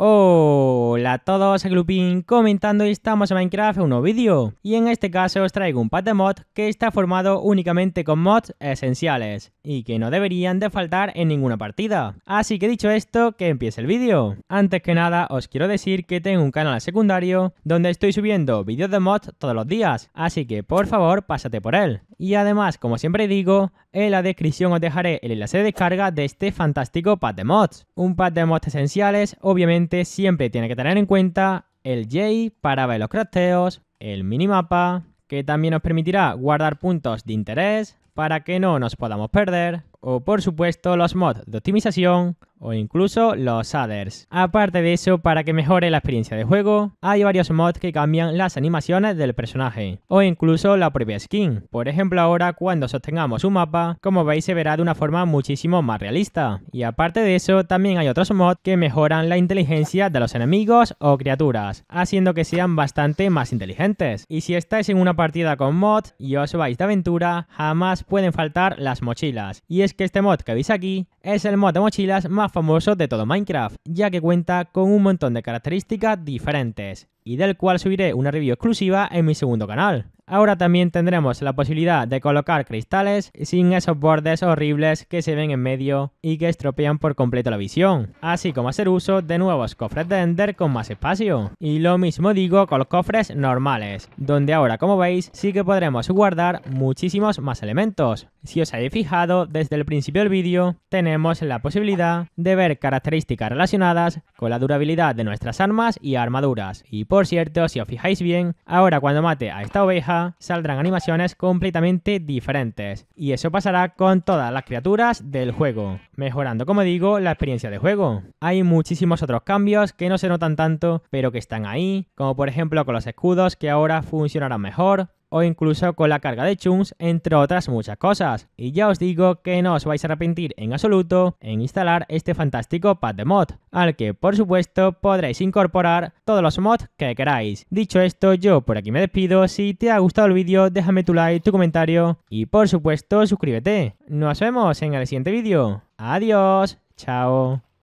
Oh. Hola a todos, Glupin comentando y estamos en Minecraft un nuevo vídeo. Y en este caso os traigo un pack de mod que está formado únicamente con mods esenciales y que no deberían de faltar en ninguna partida. Así que dicho esto, que empiece el vídeo. Antes que nada os quiero decir que tengo un canal secundario donde estoy subiendo vídeos de mods todos los días, así que por favor pásate por él. Y además, como siempre digo, en la descripción os dejaré el enlace de descarga de este fantástico pack de mods. Un pack de mods esenciales obviamente siempre tiene que tener tener en cuenta el J para ver los crafteos, el minimapa, que también nos permitirá guardar puntos de interés, para que no nos podamos perder, o por supuesto los mods de optimización o incluso los adders. Aparte de eso, para que mejore la experiencia de juego, hay varios mods que cambian las animaciones del personaje o incluso la propia skin. Por ejemplo, ahora cuando sostengamos un mapa, como veis se verá de una forma muchísimo más realista. Y aparte de eso, también hay otros mods que mejoran la inteligencia de los enemigos o criaturas, haciendo que sean bastante más inteligentes. Y si estáis en una partida con mods y os vais de aventura, jamás pueden faltar las mochilas. Y es que este mod que veis aquí es el mod de mochilas más famoso de todo Minecraft, ya que cuenta con un montón de características diferentes, y del cual subiré una review exclusiva en mi segundo canal. Ahora también tendremos la posibilidad de colocar cristales sin esos bordes horribles que se ven en medio y que estropean por completo la visión, así como hacer uso de nuevos cofres de Ender con más espacio. Y lo mismo digo con los cofres normales, donde ahora como veis sí que podremos guardar muchísimos más elementos. Si os habéis fijado, desde el principio del vídeo tenemos la posibilidad de ver características relacionadas con la durabilidad de nuestras armas y armaduras. Y por cierto, si os fijáis bien, ahora cuando mate a esta oveja saldrán animaciones completamente diferentes. Y eso pasará con todas las criaturas del juego, mejorando como digo la experiencia de juego. Hay muchísimos otros cambios que no se notan tanto, pero que están ahí, como por ejemplo con los escudos que ahora funcionarán mejor, o incluso con la carga de chunks, entre otras muchas cosas. Y ya os digo que no os vais a arrepentir en absoluto en instalar este fantástico pad de mod, al que por supuesto podréis incorporar todos los mods que queráis. Dicho esto, yo por aquí me despido, si te ha gustado el vídeo déjame tu like, tu comentario y por supuesto suscríbete. Nos vemos en el siguiente vídeo. Adiós, chao.